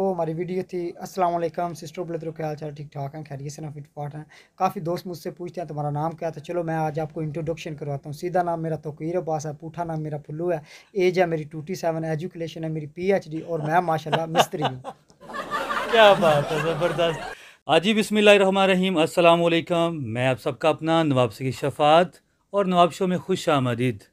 तो हमारी वीडियो थी असलम सिस्टर बोले तो क्या चाल ठीक ठाक हैं खैरियत से ना फिटफाट हैं काफ़ी दोस्त मुझसे पूछते हैं तुम्हारा नाम क्या था तो चलो मैं आज आपको इंट्रोडक्शन करवाता हूँ सीधा नाम मेरा तोकीर अब्बास है पूठा नाम मेरा फुल्लू है एज है मेरी टूटी सेवन एजुकेशन है मेरी डी और मैं माशाल्लाह मिस्त्री हूँ क्या बात है ज़बरदस्त आजी बसमीम असलकम मैं आप सबका अपना नवाब से की शफात और नवाब शो में खुश आमदीद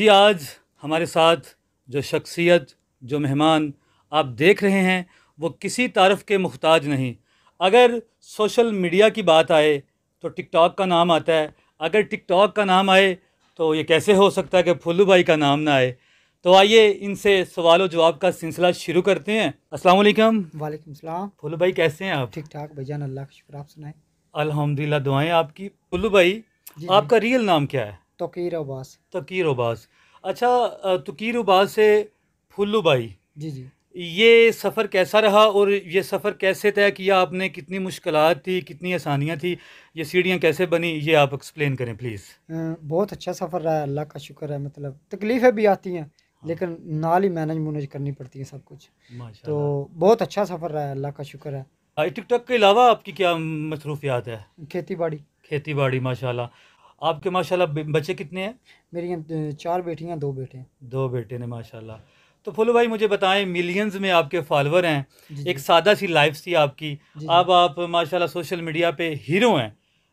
जी आज हमारे साथ जो शख्सियत जो मेहमान आप देख रहे हैं वो किसी तारफ़ के मुहताज नहीं अगर सोशल मीडिया की बात आए तो टिकटॉक का नाम आता है अगर टिकटॉक का नाम आए तो ये कैसे हो सकता है कि फुल्लू भाई का नाम ना आए तो आइए इनसे सवाल जवाब का सिलसिला शुरू करते हैं अस्सलाम वालेकुम वालेकुम सलाम फुल्लू भाई कैसे हैं आप ठीक ठाक भैजान अल्लाह का शुक्र आप सुनाएं अल्हम्दुलिल्लाह दुआएं आपकी फुल्लू भाई आपका रियल नाम क्या है तकीर अब्बास तकीर अब्बास अच्छा तकीर अब्बास से फुल्लू भाई जी जी ये सफ़र कैसा रहा और ये सफ़र कैसे तय किया आपने कितनी मुश्किल थी कितनी आसानियाँ थी ये सीढ़ियाँ कैसे बनी ये आप एक्सप्लेन करें प्लीज़ बहुत अच्छा सफ़र रहा है अल्लाह का शुक्र है मतलब तकलीफ़ें भी आती हैं हाँ। लेकिन नाल ही मैनेज मुनेज करनी पड़ती है सब कुछ तो बहुत अच्छा सफ़र रहा है अल्लाह का शुक्र है टिकटॉक के अलावा आपकी क्या मसरूफियात है खेती बाड़ी खेती बाड़ी माशाला आपके माशाला बच्चे कितने हैं मेरी चार बेटियाँ दो बेटे दो बेटे ने माशाला तो फुलू भाई मुझे बताएं मिलियंस में आपके फॉलोअर हैं एक सादा सी लाइफ थी आपकी अब आप माशाल्लाह सोशल मीडिया पे हीरो हैं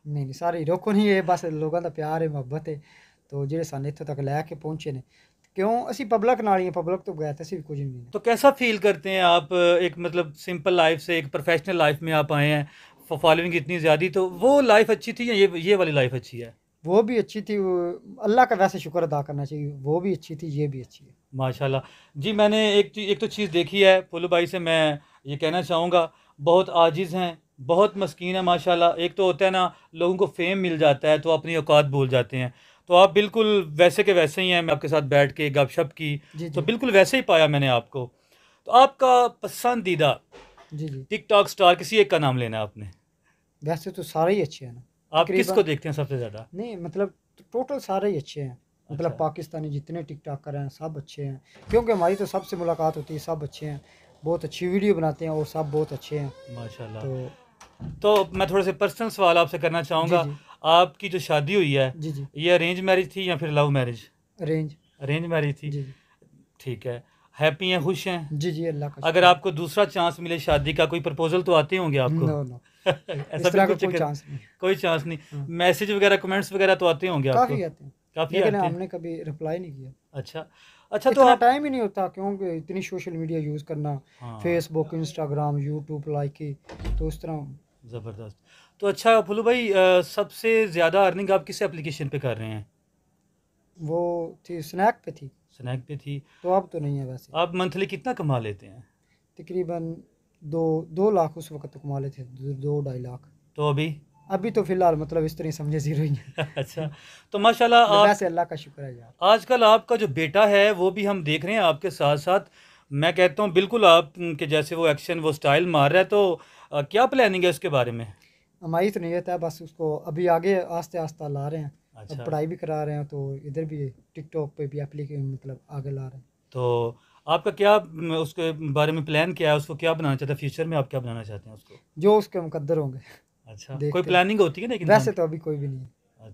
नहीं नहीं सारे हीरो को नहीं है बस लोगों का प्यार है मोहब्बत है तो जो सन इतों तक लैके ਕੇ ने क्यों असी पब्लिक ना ही पब्लिक तो बगैर भी कुछ नहीं तो कैसा फील करते हैं आप एक मतलब सिंपल लाइफ से एक प्रोफेशनल लाइफ में आप आए हैं फॉलोइंग इतनी ज़्यादा तो वो लाइफ अच्छी थी या ये ये वाली लाइफ अच्छी है वो भी अच्छी थी अल्लाह का वैसे शुक्र अदा करना चाहिए वो भी अच्छी थी ये भी अच्छी है माशाल्लाह जी मैंने एक एक तो चीज़ देखी है फुल भाई से मैं ये कहना चाहूँगा बहुत आजिज़ हैं बहुत मस्किन है माशाल्लाह एक तो होता है ना लोगों को फेम मिल जाता है तो अपनी औकात भूल जाते हैं तो आप बिल्कुल वैसे के वैसे ही हैं मैं आपके साथ बैठ के गपशप की जी तो जी। तो बिल्कुल वैसे ही पाया मैंने आपको तो आपका पसंदीदा जी जी टिकटॉक स्टार किसी एक का नाम लेना आपने वैसे तो सारे ही अच्छे हैं ना आप किसको देखते हैं सबसे ज़्यादा नहीं मतलब टोटल सारे ही अच्छे हैं मतलब अच्छा। पाकिस्तानी जितने टिक टाकर हैं सब अच्छे हैं क्योंकि हमारी तो सबसे मुलाकात होती है सब अच्छे हैं बहुत अच्छी वीडियो बनाते हैं और सब बहुत अच्छे हैं माशाल्लाह तो, तो मैं थोड़े से पर्सनल सवाल आपसे करना चाहूँगा आपकी जो शादी हुई है जी जी ये अरेंज मैरिज थी या फिर love marriage arrange arrange marriage थी ठीक है हैप्पी हैं खुश हैं जी जी अल्लाह का अगर आपको दूसरा चांस मिले शादी का कोई प्रपोजल तो आते होंगे आपको नो नो ऐसा भी कोई चांस नहीं कोई चांस नहीं हाँ। मैसेज वगैरह कमेंट्स वगैरह तो आते होंगे आपको काफी आते हैं काफी आते हैं हमने कभी रिप्लाई नहीं किया अच्छा अच्छा तो टाइम ही नहीं होता क्योंकि इतनी सोशल मीडिया यूज़ करना फेसबुक इंस्टाग्राम यूट्यूब लाइक तो उस तरह ज़बरदस्त तो अच्छा फुलू भाई सबसे ज़्यादा अर्निंग आप किस एप्लीकेशन पे कर रहे हैं वो थी स्नैक पे थी स्नैक पे थी तो अब तो नहीं है वैसे आप मंथली कितना कमा लेते हैं तकरीबन दो दो लाख उस वक्त तो कमा लेते हैं दो ढाई लाख तो अभी अभी तो फिलहाल मतलब इस तरह समझे जीरो ही अच्छा तो माशाल्लाह तो आप वैसे अल्लाह का शुक्र है यार आजकल आपका जो बेटा है वो भी हम देख रहे हैं आपके साथ साथ मैं कहता हूँ बिल्कुल आप के जैसे वो एक्शन वो स्टाइल मार रहा है तो आ, क्या प्लानिंग है उसके बारे में हमारी तो नहीं रहता है बस उसको अभी आगे आस्ते आस्ते ला रहे हैं अच्छा। पढ़ाई भी करा रहे हैं तो इधर भी टिकटॉक पे भी एप्लीकेशन मतलब आगे ला रहे हैं तो आपका क्या उसके बारे में प्लान किया है उसको क्या बनाना चाहते हैं फ्यूचर में आप क्या बनाना चाहते हैं उसको जो उसके मुकदर होंगे अच्छा कोई प्लानिंग होती है ना वैसे तो अभी कोई भी नहीं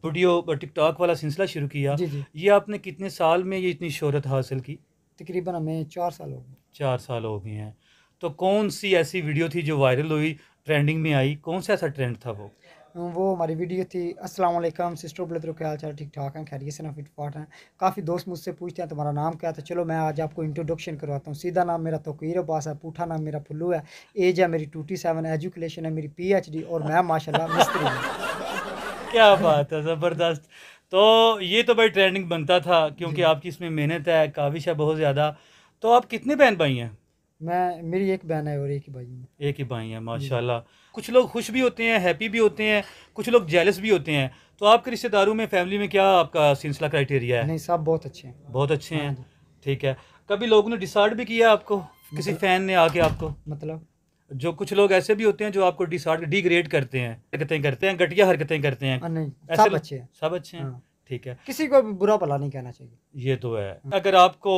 वीडियो टिकटॉक अच्छा। वाला सिलसिला शुरू किया जी जी ये आपने कितने साल में ये इतनी शोहरत हासिल की तकरीबन हमें चार साल हो गए चार साल हो गए हैं तो कौन सी ऐसी वीडियो थी जो वायरल हुई ट्रेंडिंग में आई कौन सा ऐसा ट्रेंड था वो वो हमारी वीडियो थी असलम सिस्टर ब्लदर के हाल चाल ठीक ठाक हैं खैरियत से ना फाट हैं काफ़ी दोस्त मुझसे पूछते हैं तुम्हारा नाम क्या था तो चलो मैं आज आपको इंट्रोडक्शन करवाता हूँ सीधा नाम मेरा तोकीर अब्बास है पूठा नाम मेरा फुल्लू है एज है मेरी टूटी सेवन एजुकेशन है मेरी पी एच डी और मैं माशा मिस्त्री हूँ क्या बात है ज़बरदस्त तो ये तो भाई ट्रेंडिंग बनता था क्योंकि आपकी इसमें मेहनत है काविश है बहुत ज़्यादा तो आप कितने बहन भाई हैं मैं मेरी एक बहन है और एक ही भाई है एक ही भाई है माशाल्लाह कुछ लोग खुश भी होते हैं हैप्पी भी होते हैं कुछ लोग जेलस भी होते हैं तो आपके रिश्तेदारों में फैमिली में क्या आपका सिलसिला क्राइटेरिया है नहीं सब बहुत अच्छे हैं बहुत अच्छे हैं हाँ ठीक है कभी लोगों ने डिसाइड भी किया आपको मतलब किसी फैन ने आके आपको मतलब जो कुछ लोग ऐसे भी होते हैं जो आपको डिसार्ड डिग्रेड करते हैं हरकतें करते हैं घटिया हरकतें करते हैं हाँ, नहीं सब अच्छे हैं सब अच्छे हैं हाँ। ठीक है किसी को बुरा भला नहीं कहना चाहिए ये तो है अगर आपको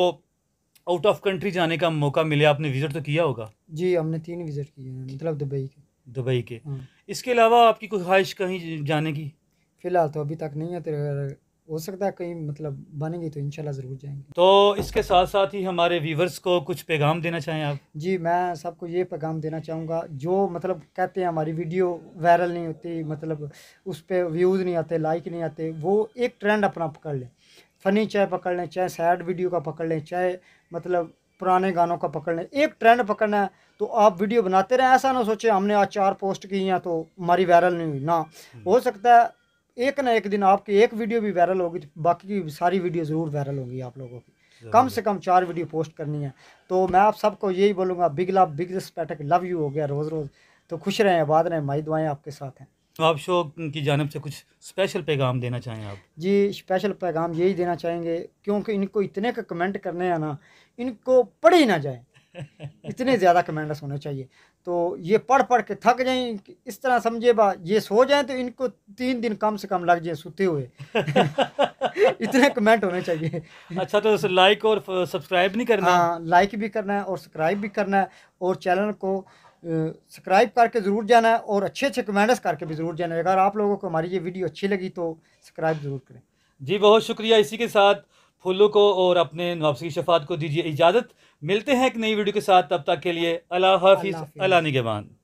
आउट ऑफ कंट्री जाने का मौका मिले आपने विजिट तो किया होगा जी हमने तीन विजिट किए हैं मतलब दुबई के दुबई के हाँ। इसके अलावा आपकी कोई ख्वाहिश कहीं जाने की फिलहाल तो अभी तक नहीं है तेरे हो सकता है कहीं मतलब बनेगी तो इंशाल्लाह ज़रूर जाएंगे तो इसके साथ साथ ही हमारे व्यूवर्स को कुछ पैगाम देना चाहें आप जी मैं सबको ये पैगाम देना चाहूँगा जो मतलब कहते हैं हमारी वीडियो वायरल नहीं होती मतलब उस पर व्यूज़ नहीं आते लाइक नहीं आते वो एक ट्रेंड अपना पकड़ लें फ़नी चाहे पकड़ लें चाहे सैड वीडियो का पकड़ लें चाहे मतलब पुराने गानों का पकड़ लें एक ट्रेंड पकड़ना है तो आप वीडियो बनाते रहें ऐसा ना सोचें हमने आज चार पोस्ट की हैं तो हमारी वायरल नहीं हुई ना हो हम्म। सकता है एक ना एक दिन आपकी एक वीडियो भी वायरल होगी तो बाकी की सारी वीडियो ज़रूर वायरल होगी आप लोगों की कम से कम चार वीडियो पोस्ट करनी है तो मैं आप सबको यही बोलूँगा big love big respect love you हो गया रोज़ रोज़ तो खुश रहें आबाद रहें माई दुआएँ आपके साथ हैं तो आप शो की जानब से कुछ स्पेशल पैगाम देना चाहें आप जी स्पेशल पैगाम यही देना चाहेंगे क्योंकि इनको इतने का कमेंट करने हैं ना इनको पढ़े ही ना जाए इतने ज़्यादा कमेंट्स होने चाहिए तो ये पढ़ पढ़ के थक जाएं इस तरह समझे बा ये सो जाएं तो इनको तीन दिन कम से कम लग जाए सोते हुए इतने कमेंट होने चाहिए अच्छा तो लाइक और सब्सक्राइब नहीं करना हाँ लाइक भी करना है और सब्सक्राइब भी करना है और चैनल को सब्सक्राइब करके ज़रूर जाना है और अच्छे अच्छे कमेंट्स करके भी ज़रूर जाना है अगर आप लोगों को हमारी ये वीडियो अच्छी लगी तो सब्सक्राइब ज़रूर करें जी बहुत शुक्रिया इसी के साथ फूलों को और अपने वापसी शफात को दीजिए इजाज़त मिलते हैं एक नई वीडियो के साथ तब तक के लिए अला हाफिज़ अला निगमान